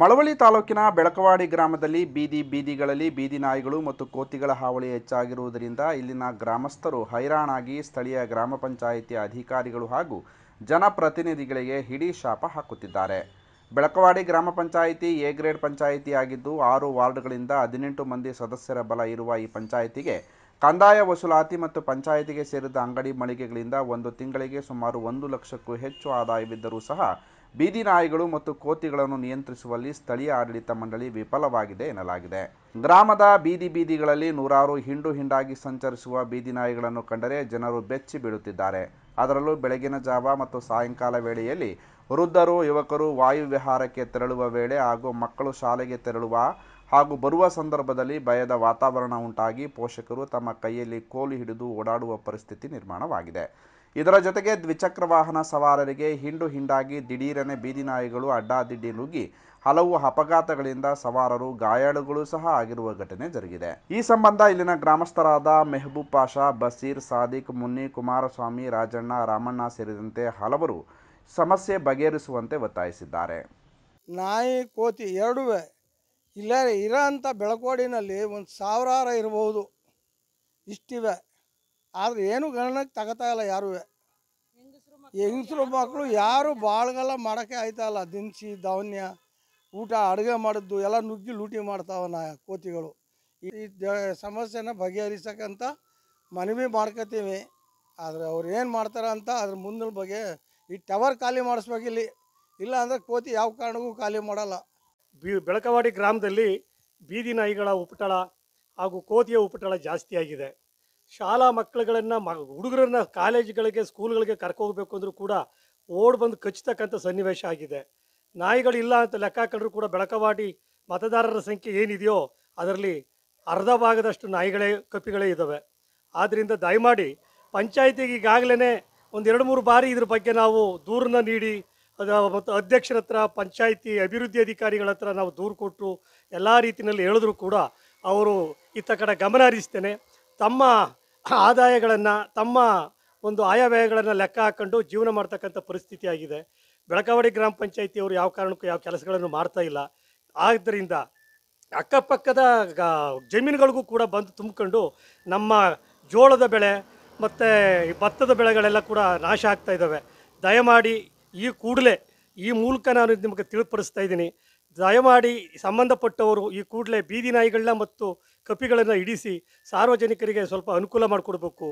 ಮಳವಳ್ಳಿ ತಾಲೂಕಿನ ಬೆಳಕವಾಡಿ ಗ್ರಾಮದಲ್ಲಿ ಬೀದಿ ಬೀದಿಗಳಲ್ಲಿ ಬೀದಿ ನಾಯಿಗಳು ಮತ್ತು ಕೋತಿಗಳ ಹಾವಳಿ ಹೆಚ್ಚಾಗಿರುವುದರಿಂದ ಇಲ್ಲಿನ ಗ್ರಾಮಸ್ಥರು ಹೈರಾಣಾಗಿ ಸ್ಥಳೀಯ ಗ್ರಾಮ ಪಂಚಾಯಿತಿ ಅಧಿಕಾರಿಗಳು ಹಾಗೂ ಜನಪ್ರತಿನಿಧಿಗಳಿಗೆ ಹಿಡಿ ಶಾಪ ಹಾಕುತ್ತಿದ್ದಾರೆ ಬೆಳಕವಾಡಿ ಗ್ರಾಮ ಪಂಚಾಯಿತಿ ಎ ಗ್ರೇಡ್ ಪಂಚಾಯಿತಿಯಾಗಿದ್ದು ಆರು ವಾರ್ಡ್ಗಳಿಂದ ಹದಿನೆಂಟು ಮಂದಿ ಸದಸ್ಯರ ಬಲ ಇರುವ ಈ ಪಂಚಾಯಿತಿಗೆ ಕಂದಾಯ ವಸೂಲಾತಿ ಮತ್ತು ಪಂಚಾಯಿತಿಗೆ ಸೇರಿದ ಅಂಗಡಿ ಮಳಿಗೆಗಳಿಂದ ಒಂದು ತಿಂಗಳಿಗೆ ಸುಮಾರು ಒಂದು ಲಕ್ಷಕ್ಕೂ ಹೆಚ್ಚು ಆದಾಯವಿದ್ದರೂ ಸಹ ಬೀದಿ ನಾಯಿಗಳು ಮತ್ತು ಕೋತಿಗಳನ್ನು ನಿಯಂತ್ರಿಸುವಲ್ಲಿ ಸ್ಥಳೀಯ ಆಡಳಿತ ಮಂಡಳಿ ವಿಫಲವಾಗಿದೆ ಎನ್ನಲಾಗಿದೆ ಗ್ರಾಮದ ಬೀದಿ ಬೀದಿಗಳಲ್ಲಿ ನೂರಾರು ಹಿಂಡು ಹಿಂಡಾಗಿ ಸಂಚರಿಸುವ ಬೀದಿ ನಾಯಿಗಳನ್ನು ಕಂಡರೆ ಜನರು ಬೆಚ್ಚಿ ಬೀಳುತ್ತಿದ್ದಾರೆ ಅದರಲ್ಲೂ ಬೆಳಗಿನ ಜಾವ ಮತ್ತು ಸಾಯಂಕಾಲ ವೇಳೆಯಲ್ಲಿ ವೃದ್ಧರು ಯುವಕರು ವಾಯುವಿಹಾರಕ್ಕೆ ತೆರಳುವ ವೇಳೆ ಹಾಗೂ ಮಕ್ಕಳು ಶಾಲೆಗೆ ತೆರಳುವ ಹಾಗೂ ಬರುವ ಸಂದರ್ಭದಲ್ಲಿ ಭಯದ ವಾತಾವರಣ ಉಂಟಾಗಿ ಪೋಷಕರು ತಮ್ಮ ಕೈಯಲ್ಲಿ ಕೋಲು ಹಿಡಿದು ಓಡಾಡುವ ಪರಿಸ್ಥಿತಿ ನಿರ್ಮಾಣವಾಗಿದೆ ಇದರ ಜೊತೆಗೆ ದ್ವಿಚಕ್ರ ವಾಹನ ಸವಾರರಿಗೆ ಹಿಂಡು ಹಿಂಡಾಗಿ ದಿಢೀರನೆ ಬೀದಿ ನಾಯಿಗಳು ಅಡ್ಡಾದಿಡ್ಡಿ ನುಗ್ಗಿ ಹಲವು ಅಪಘಾತಗಳಿಂದ ಸವಾರರು ಗಾಯಾಳುಗಳು ಸಹ ಆಗಿರುವ ಘಟನೆ ಜರುಗಿದೆ ಈ ಸಂಬಂಧ ಇಲ್ಲಿನ ಗ್ರಾಮಸ್ಥರಾದ ಮೆಹಬೂಬ್ ಪಾಷಾ ಬಸೀರ್ ಸಾದಿಕ್ ಮುನ್ನಿ ಕುಮಾರಸ್ವಾಮಿ ರಾಜಣ್ಣ ರಾಮಣ್ಣ ಸೇರಿದಂತೆ ಹಲವರು ಸಮಸ್ಯೆ ಬಗೆಹರಿಸುವಂತೆ ಒತ್ತಾಯಿಸಿದ್ದಾರೆ ನಾಯಿ ಕೋತಿ ಎರಡುವೆ ಇಲ್ಲ ಇರೋ ಅಂಥ ಬೆಳಕೋಡಿನಲ್ಲಿ ಒಂದು ಸಾವಿರಾರು ಇರಬಹುದು ಇಷ್ಟಿವೆ ಆದ್ರೆ ಏನು ಗಣನಕ್ಕೆ ತಗೋತಾ ಇಲ್ಲ ಯಾರು ಹೆಂಗಸರು ಮಕ್ಕಳು ಯಾರು ಬಾಳ್ಗಲ್ಲ ಮಾಡೋಕ್ಕೆ ಇಲ್ಲ ದಿನಸಿ ಧಾನ್ಯ ಊಟ ಅಡುಗೆ ಮಾಡಿದ್ದು ಎಲ್ಲ ನುಗ್ಗಿ ಲೂಟಿ ನಾ ಕೋತಿಗಳು ಈ ಸಮಸ್ಯೆನ ಬಗೆಹರಿಸಕ್ಕಂತ ಮನವಿ ಮಾಡ್ಕೋತೀವಿ ಆದರೆ ಅವ್ರು ಏನು ಮಾಡ್ತಾರೆ ಅಂತ ಅದ್ರ ಮುಂದಿನ ಬಗ್ಗೆ ಈ ಟವರ್ ಖಾಲಿ ಮಾಡಿಸ್ಬೇಕಿಲ್ಲಿ ಇಲ್ಲ ಅಂದರೆ ಕೋತಿ ಯಾವ ಕಾರಣಕ್ಕೂ ಖಾಲಿ ಮಾಡಲ್ಲ ಬಿ ಬೆಳಕವಾಡಿ ಗ್ರಾಮದಲ್ಲಿ ಬೀದಿ ನಾಯಿಗಳ ಉಪಟಳ ಹಾಗೂ ಕೋತಿಯ ಉಪಟಳ ಜಾಸ್ತಿಯಾಗಿದೆ ಶಾಲಾ ಮಕ್ಕಳುಗಳನ್ನು ಮ ಹುಡುಗರನ್ನ ಕಾಲೇಜ್ಗಳಿಗೆ ಸ್ಕೂಲ್ಗಳಿಗೆ ಕರ್ಕೋಗ್ಬೇಕು ಅಂದರೂ ಕೂಡ ಓಡ್ ಬಂದು ಕಚ್ಚತಕ್ಕಂಥ ಸನ್ನಿವೇಶ ಆಗಿದೆ ನಾಯಿಗಳಿಲ್ಲ ಅಂತ ಲೆಕ್ಕ ಕಂಡರೂ ಕೂಡ ಬೆಳಕವಾಡಿ ಮತದಾರರ ಸಂಖ್ಯೆ ಏನಿದೆಯೋ ಅದರಲ್ಲಿ ಅರ್ಧ ಭಾಗದಷ್ಟು ನಾಯಿಗಳೇ ಕಪ್ಪಿಗಳೇ ಇದ್ದಾವೆ ಆದ್ದರಿಂದ ದಯಮಾಡಿ ಪಂಚಾಯತಿಗೆ ಈಗಾಗಲೇ ಒಂದು ಎರಡು ಮೂರು ಬಾರಿ ಇದ್ರ ಬಗ್ಗೆ ನಾವು ದೂರನ್ನ ನೀಡಿ ಮತ್ತು ಅಧ್ಯಕ್ಷರ ಹತ್ರ ಪಂಚಾಯಿತಿ ಅಭಿವೃದ್ಧಿ ಅಧಿಕಾರಿಗಳ ಹತ್ರ ನಾವು ದೂರು ಕೊಟ್ಟು ಎಲ್ಲ ರೀತಿಯಲ್ಲಿ ಹೇಳಿದ್ರು ಕೂಡ ಅವರು ಇತ್ತ ಕಡೆ ಗಮನ ಹರಿಸ್ತೇನೆ ತಮ್ಮ ಆದಾಯಗಳನ್ನು ತಮ್ಮ ಒಂದು ಆಯವ್ಯಯಗಳನ್ನು ಲೆಕ್ಕ ಹಾಕ್ಕೊಂಡು ಜೀವನ ಮಾಡ್ತಕ್ಕಂಥ ಪರಿಸ್ಥಿತಿ ಆಗಿದೆ ಬೆಳಕಾವಡಿ ಗ್ರಾಮ ಪಂಚಾಯಿತಿಯವರು ಯಾವ ಕಾರಣಕ್ಕೂ ಯಾವ ಕೆಲಸಗಳನ್ನು ಮಾಡ್ತಾ ಇಲ್ಲ ಆದ್ದರಿಂದ ಅಕ್ಕಪಕ್ಕದ ಜಮೀನುಗಳಿಗೂ ಕೂಡ ಬಂದು ತುಂಬಿಕೊಂಡು ನಮ್ಮ ಜೋಳದ ಬೆಳೆ ಮತ್ತು ಭತ್ತದ ಬೆಳೆಗಳೆಲ್ಲ ಕೂಡ ನಾಶ ಆಗ್ತಾ ಇದ್ದಾವೆ ದಯಮಾಡಿ ಈ ಕೂಡಲೇ ಈ ಮೂಲಕ ನಾನು ನಿಮಗೆ ತಿಳಿಪಡಿಸ್ತಾ ಇದ್ದೀನಿ ದಯಮಾಡಿ ಸಂಬಂಧಪಟ್ಟವರು ಈ ಕೂಡಲೇ ಬೀದಿ ನಾಯಿಗಳನ್ನ ಮತ್ತು ಕಪಿಗಳನ್ನು ಇಡಿಸಿ ಸಾರ್ವಜನಿಕರಿಗೆ ಸ್ವಲ್ಪ ಅನುಕೂಲ ಮಾಡಿಕೊಡ್ಬೇಕು